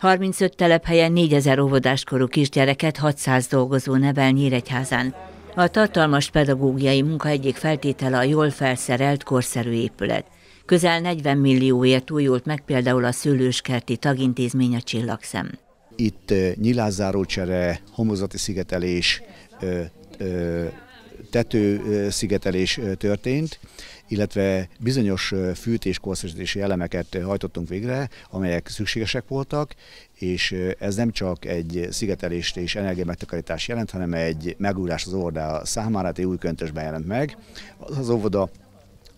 35 telephelyen 4000 óvodáskorú kisgyereket 600 dolgozó nevel Nyíregyházán. A tartalmas pedagógiai munka egyik feltétele a jól felszerelt, korszerű épület. Közel 40 millióért újult meg például a szülőskerti tagintézmény a Csillagszem. Itt nyilázzárócsere, homozati szigetelés, ö, ö, tetőszigetelés történt, illetve bizonyos fűtés-korszerűsítési elemeket hajtottunk végre, amelyek szükségesek voltak, és ez nem csak egy szigetelést és energiamegtakarítást jelent, hanem egy megújulás az óvodá számára, hát új köntösben jelent meg. Az óvoda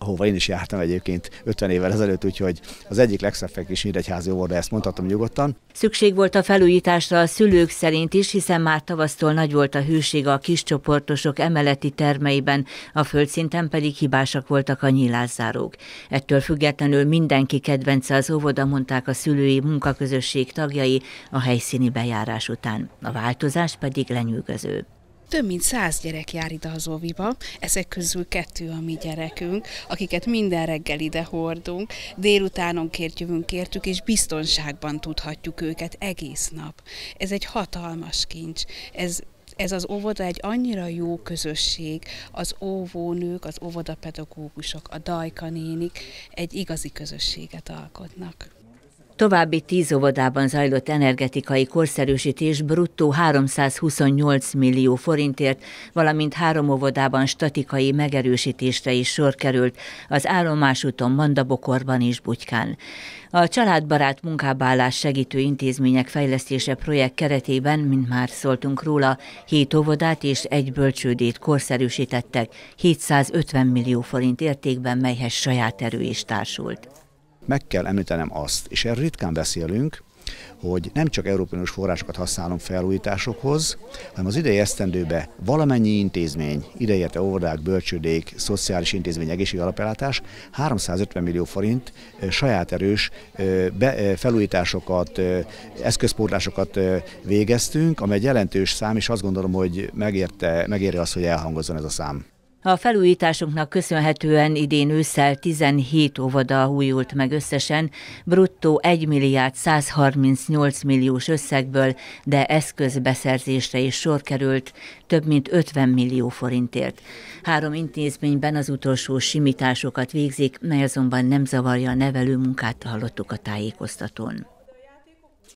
ahova én is jártam egyébként 50 évvel ezelőtt, úgyhogy az egyik legszebb kis Nyíregyházi óvoda, ezt mondhatom nyugodtan. Szükség volt a felújításra a szülők szerint is, hiszen már tavasztól nagy volt a hűség a kis csoportosok emeleti termeiben, a földszinten pedig hibásak voltak a nyílászárók. Ettől függetlenül mindenki kedvence az óvoda, mondták a szülői munkaközösség tagjai a helyszíni bejárás után. A változás pedig lenyűgöző. Több mint száz gyerek jár ide az óviba, ezek közül kettő a mi gyerekünk, akiket minden reggel ide hordunk, délutánonként jövünk kértük, és biztonságban tudhatjuk őket egész nap. Ez egy hatalmas kincs, ez ez az óvoda egy annyira jó közösség, az óvónők, az óvodapedagógusok, a dajkanénik egy igazi közösséget alkotnak. További tíz óvodában zajlott energetikai korszerűsítés bruttó 328 millió forintért, valamint három óvodában statikai megerősítésre is sor került, az állomásúton, Mandabokorban és Butykán. A családbarát munkábállás segítő intézmények fejlesztése projekt keretében, mint már szóltunk róla, hét óvodát és egy bölcsődét korszerűsítettek 750 millió forint értékben, melyhez saját erő is társult. Meg kell említenem azt, és erről ritkán beszélünk, hogy nem csak Európai Uniós forrásokat használunk felújításokhoz, hanem az idei esztendőbe valamennyi intézmény, ideérte óvodák, bölcsődék, szociális intézmény, egészségügyi alapellátás 350 millió forint saját erős felújításokat, eszközpótlásokat végeztünk, amely egy jelentős szám, és azt gondolom, hogy megérte, megéri azt, hogy elhangozzon ez a szám. A felújításunknak köszönhetően idén ősszel 17 óvoda újult meg összesen, bruttó 1 milliárd 138 milliós összegből, de eszközbeszerzésre is sor került, több mint 50 millió forintért. Három intézményben az utolsó simításokat végzik, mely azonban nem zavarja a nevelő munkát, hallottuk a tájékoztatón.